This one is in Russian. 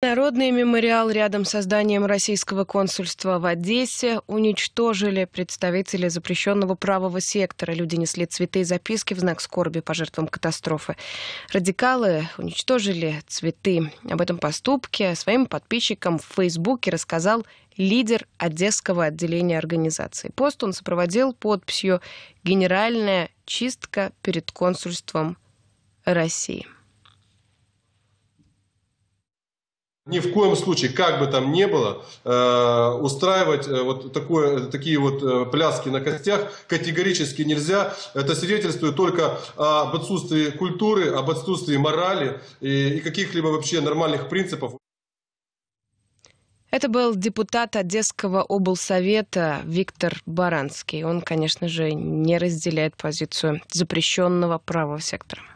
Народный мемориал рядом с зданием российского консульства в Одессе уничтожили представители запрещенного правого сектора. Люди несли цветы и записки в знак скорби по жертвам катастрофы. Радикалы уничтожили цветы. Об этом поступке своим подписчикам в Фейсбуке рассказал лидер Одесского отделения организации. Пост он сопроводил подписью «Генеральная чистка перед консульством России». Ни в коем случае, как бы там ни было, э, устраивать э, вот такое, такие вот э, пляски на костях категорически нельзя. Это свидетельствует только об отсутствии культуры, об отсутствии морали и, и каких-либо вообще нормальных принципов. Это был депутат Одесского облсовета Виктор Баранский. Он, конечно же, не разделяет позицию запрещенного правого сектора.